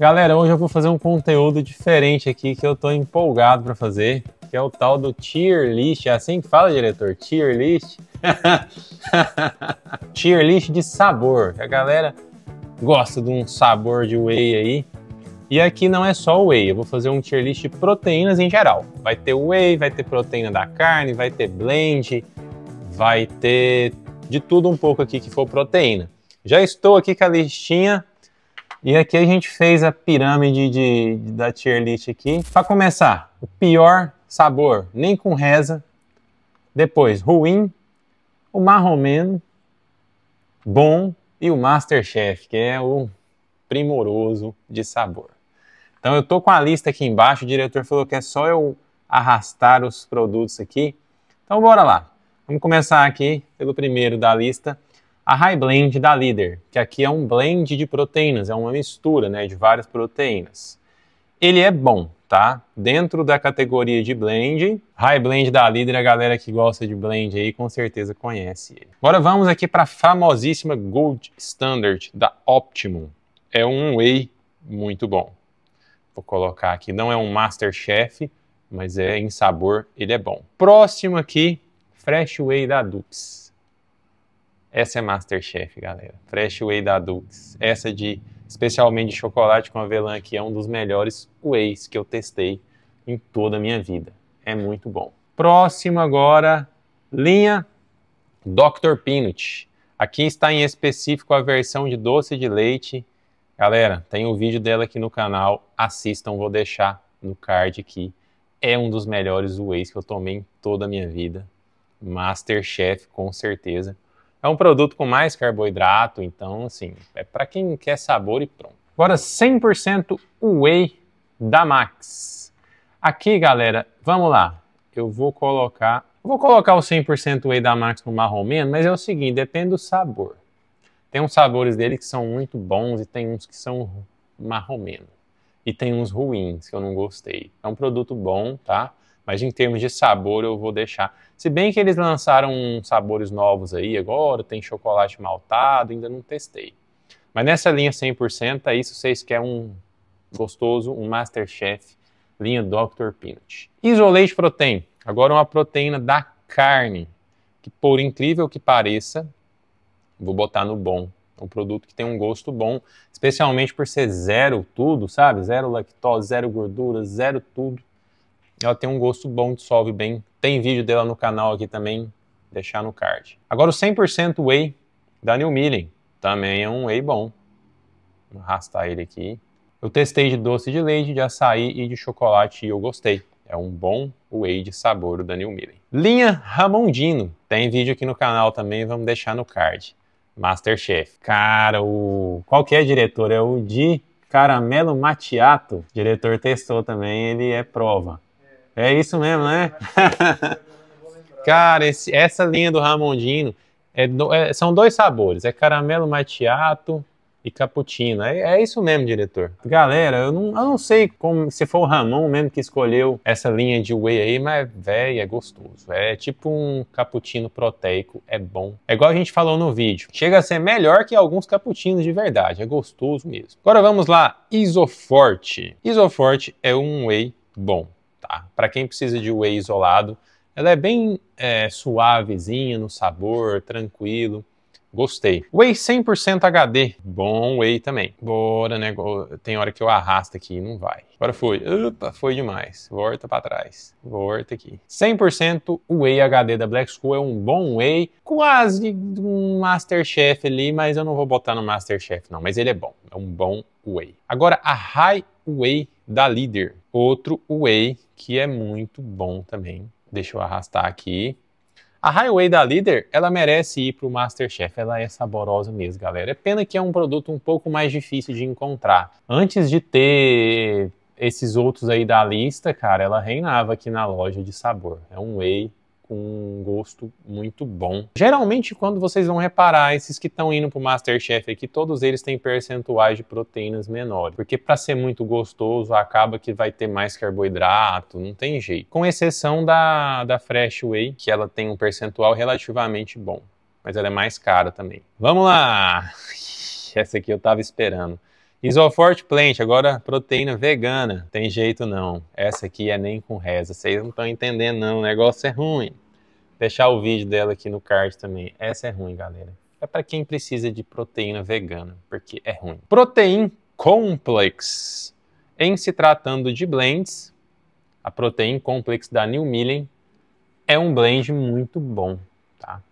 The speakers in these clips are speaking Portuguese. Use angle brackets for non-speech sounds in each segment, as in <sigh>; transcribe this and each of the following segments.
Galera, hoje eu vou fazer um conteúdo diferente aqui que eu tô empolgado para fazer, que é o tal do tier list. É assim que fala, diretor? Tier list? <laughs> tier list de sabor. A galera gosta de um sabor de whey aí. E aqui não é só whey, eu vou fazer um tier list de proteínas em geral. Vai ter whey, vai ter proteína da carne, vai ter blend, vai ter de tudo um pouco aqui que for proteína. Já estou aqui com a listinha e aqui a gente fez a pirâmide de, de da tier list aqui. Para começar, o pior sabor, nem com reza. Depois, ruim, o marromeno, bom e o Masterchef, que é o primoroso de sabor. Então eu tô com a lista aqui embaixo, o diretor falou que é só eu arrastar os produtos aqui. Então bora lá. Vamos começar aqui pelo primeiro da lista, a High Blend da Líder, que aqui é um blend de proteínas, é uma mistura né, de várias proteínas. Ele é bom, tá? Dentro da categoria de blend, High Blend da Líder, a galera que gosta de blend aí com certeza conhece ele. Agora vamos aqui para a famosíssima Gold Standard da Optimum. É um whey muito bom. Vou colocar aqui, não é um Masterchef, mas é em sabor, ele é bom. Próximo aqui, Fresh Whey da Dux. Essa é Masterchef, galera. Fresh Whey da Dux. Essa de especialmente de chocolate com avelã aqui é um dos melhores wheys que eu testei em toda a minha vida. É muito bom. Próximo agora, linha Dr. Peanut. Aqui está em específico a versão de doce de leite. Galera, tem um vídeo dela aqui no canal, assistam, vou deixar no card aqui. É um dos melhores wheys que eu tomei em toda a minha vida. Masterchef, com certeza. É um produto com mais carboidrato, então, assim, é para quem quer sabor e pronto. Agora, 100% whey da Max. Aqui, galera, vamos lá. Eu vou colocar... Vou colocar o 100% whey da Max no marromeno, mas é o seguinte, depende do sabor. Tem uns sabores dele que são muito bons e tem uns que são marromeno. E tem uns ruins que eu não gostei. É um produto bom, tá? Mas em termos de sabor, eu vou deixar. Se bem que eles lançaram sabores novos aí agora, tem chocolate maltado, ainda não testei. Mas nessa linha 100%, aí se vocês querem um gostoso, um Masterchef, linha Dr. Peanut. Isolate Protein, agora uma proteína da carne, que por incrível que pareça, vou botar no bom. Um produto que tem um gosto bom, especialmente por ser zero tudo, sabe? Zero lactose, zero gordura, zero tudo. Ela tem um gosto bom, dissolve bem. Tem vídeo dela no canal aqui também, deixar no card. Agora o 100% Whey da New Milling, também é um Whey bom. Vou arrastar ele aqui. Eu testei de doce de leite, de açaí e de chocolate e eu gostei. É um bom whey de sabor da New Milling. Linha Ramondino. Tem vídeo aqui no canal também, vamos deixar no card. Masterchef. Cara, o... qual que é diretor? É o de Caramelo Matiato. diretor testou também, ele é prova. É isso mesmo, né? <laughs> Cara, esse, essa linha do Ramondino é do, é, são dois sabores: é caramelo mateato e cappuccino. É, é isso mesmo, diretor. Galera, eu não, eu não sei como se foi o Ramon mesmo que escolheu essa linha de whey aí, mas velho, é gostoso. É tipo um cappuccino proteico, é bom. É igual a gente falou no vídeo. Chega a ser melhor que alguns cappuccinos de verdade, é gostoso mesmo. Agora vamos lá, Isoforte. Isoforte é um whey bom tá? Para quem precisa de whey isolado, ela é bem é, suavezinha no sabor, tranquilo. Gostei. Whey 100% HD. Bom whey também. Bora, né? Tem hora que eu arrasto aqui e não vai. Agora foi. Opa, foi demais. Volta para trás. Volta aqui. 100% whey HD da Black School é um bom whey. Quase um Masterchef ali, mas eu não vou botar no Masterchef não. Mas ele é bom. É um bom whey. Agora a High Whey da Líder. Outro Way, que é muito bom também. Deixa eu arrastar aqui. A Highway da Líder, ela merece ir para o Masterchef. Ela é saborosa mesmo, galera. É pena que é um produto um pouco mais difícil de encontrar. Antes de ter esses outros aí da lista, cara, ela reinava aqui na loja de sabor. É um whey com um gosto muito bom. Geralmente, quando vocês vão reparar, esses que estão indo pro Masterchef aqui, todos eles têm percentuais de proteínas menores. Porque para ser muito gostoso, acaba que vai ter mais carboidrato, não tem jeito. Com exceção da, da Fresh Whey, que ela tem um percentual relativamente bom. Mas ela é mais cara também. Vamos lá! Essa aqui eu tava esperando. Isoforte Plant, agora proteína vegana. Tem jeito não. Essa aqui é nem com reza. Vocês não estão entendendo não, o negócio é ruim. Deixar o vídeo dela aqui no card também. Essa é ruim, galera. É para quem precisa de proteína vegana, porque é ruim. Protein Complex. Em se tratando de blends, a Protein Complex da New Millen é um blend muito bom, tá?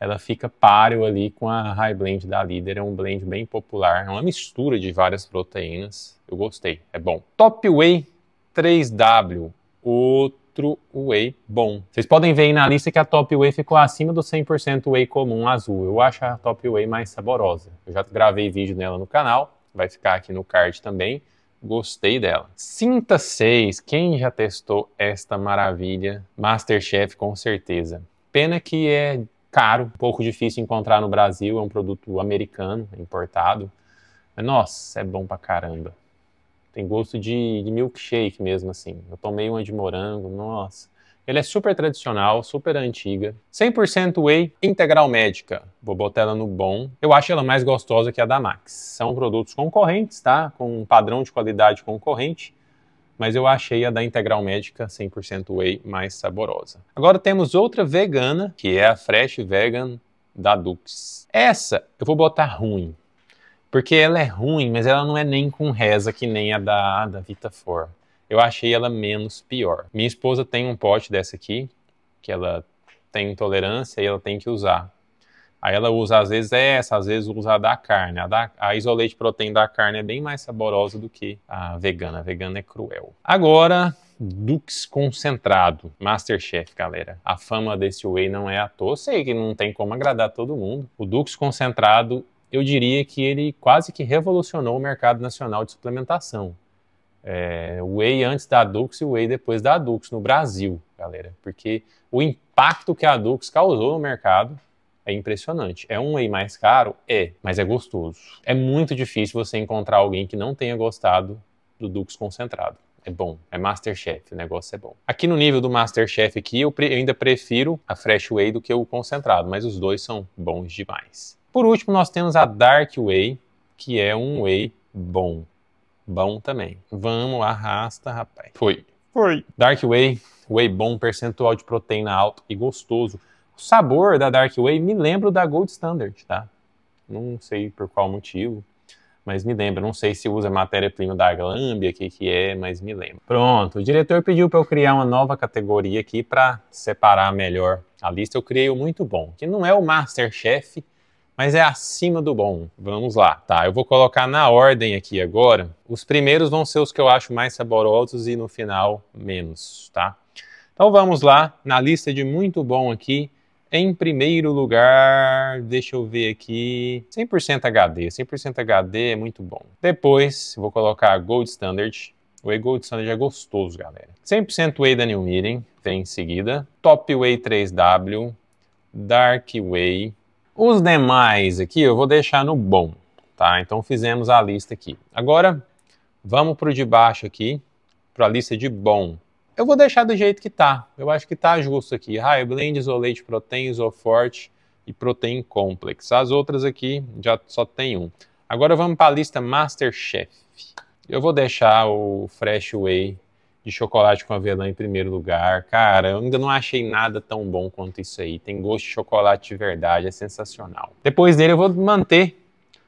Ela fica páreo ali com a High Blend da Líder, é um blend bem popular, é uma mistura de várias proteínas. Eu gostei, é bom. Top Whey 3W, outro outro whey bom. Vocês podem ver aí na lista que a Top Whey ficou acima do 100% whey comum azul. Eu acho a Top Whey mais saborosa. Eu já gravei vídeo nela no canal, vai ficar aqui no card também. Gostei dela. Sinta 6. Quem já testou esta maravilha? Masterchef, com certeza. Pena que é caro, um pouco difícil encontrar no Brasil. É um produto americano, importado. Mas, nossa, é bom pra caramba. Tem gosto de, de milkshake mesmo, assim. Eu tomei uma de morango, nossa. Ele é super tradicional, super antiga. 100% whey integral médica. Vou botar ela no bom. Eu acho ela mais gostosa que a da Max. São produtos concorrentes, tá? Com um padrão de qualidade concorrente. Mas eu achei a da Integral Médica 100% whey mais saborosa. Agora temos outra vegana, que é a Fresh Vegan da Dux. Essa eu vou botar ruim. Porque ela é ruim, mas ela não é nem com reza que nem a da, da Vitafor. Eu achei ela menos pior. Minha esposa tem um pote dessa aqui, que ela tem intolerância e ela tem que usar. Aí ela usa, às vezes, essa, às vezes usa a da carne. A, da, a isolate proteína da carne é bem mais saborosa do que a vegana. A vegana é cruel. Agora, Dux concentrado. Masterchef, galera. A fama desse whey não é à toa. Eu sei que não tem como agradar todo mundo. O Dux concentrado eu diria que ele quase que revolucionou o mercado nacional de suplementação. É, whey antes da Adux e whey depois da Adux no Brasil, galera, porque o impacto que a Adux causou no mercado é impressionante. É um whey mais caro? É, mas é gostoso. É muito difícil você encontrar alguém que não tenha gostado do Dux concentrado. É bom, é Masterchef, o negócio é bom. Aqui no nível do Masterchef aqui, eu, pre eu ainda prefiro a Fresh Whey do que o concentrado, mas os dois são bons demais. Por último, nós temos a Dark Way, que é um Way bom. Bom também. Vamos, arrasta, rapaz. Foi. Foi. Dark Way, Way bom, percentual de proteína alto e gostoso. O sabor da Dark Way me lembra da Gold Standard, tá? Não sei por qual motivo, mas me lembra. Não sei se usa matéria-prima da Glâmbia, o que, que é, mas me lembra. Pronto, o diretor pediu para eu criar uma nova categoria aqui para separar melhor a lista. Eu criei o muito bom, que não é o Masterchef, Chef mas é acima do bom. Vamos lá, tá? Eu vou colocar na ordem aqui agora. Os primeiros vão ser os que eu acho mais saborosos e no final menos, tá? Então vamos lá, na lista de muito bom aqui, em primeiro lugar, deixa eu ver aqui, 100% HD. 100% HD é muito bom. Depois, vou colocar Gold Standard. O e Gold Standard é gostoso, galera. 100% Way Daniel Mirren, vem em seguida. Top Way 3W, Dark Way, os demais aqui eu vou deixar no bom, tá? Então fizemos a lista aqui. Agora vamos para o de baixo aqui, para a lista de bom. Eu vou deixar do jeito que tá. Eu acho que tá justo aqui. High ah, é Blend, é Isolate Protein, Isoforte é e Protein Complex. As outras aqui já só tem um. Agora vamos para a lista Masterchef. Eu vou deixar o Fresh Whey de chocolate com avelã em primeiro lugar. Cara, eu ainda não achei nada tão bom quanto isso aí. Tem gosto de chocolate de verdade, é sensacional. Depois dele eu vou manter.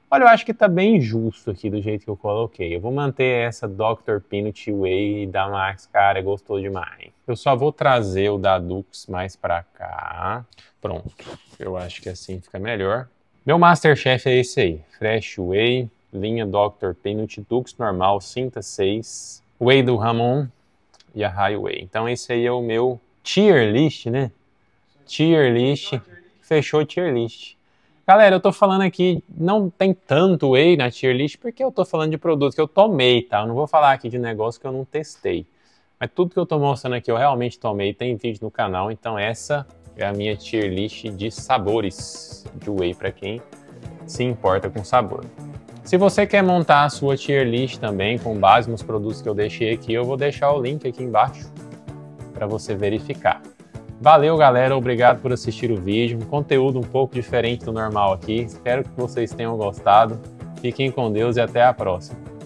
Olha, eu acho que tá bem justo aqui do jeito que eu coloquei. Eu vou manter essa Dr. Peanut Whey da Max, cara, é gostou demais. Eu só vou trazer o da Dux mais pra cá. Pronto, eu acho que assim fica melhor. Meu Masterchef é esse aí, Fresh Whey, linha Dr. Peanut, Dux normal, cinta 6, Whey do Ramon, e a Highway. Então esse aí é o meu tier list, né? Tier list. Fechou tier list. Galera, eu tô falando aqui, não tem tanto whey na tier list porque eu tô falando de produto que eu tomei, tá? Eu não vou falar aqui de negócio que eu não testei. Mas tudo que eu tô mostrando aqui eu realmente tomei, tem vídeo no canal, então essa é a minha tier list de sabores de whey para quem se importa com sabor. Se você quer montar a sua tier list também com base nos produtos que eu deixei aqui, eu vou deixar o link aqui embaixo para você verificar. Valeu, galera. Obrigado por assistir o vídeo. Um conteúdo um pouco diferente do normal aqui. Espero que vocês tenham gostado. Fiquem com Deus e até a próxima.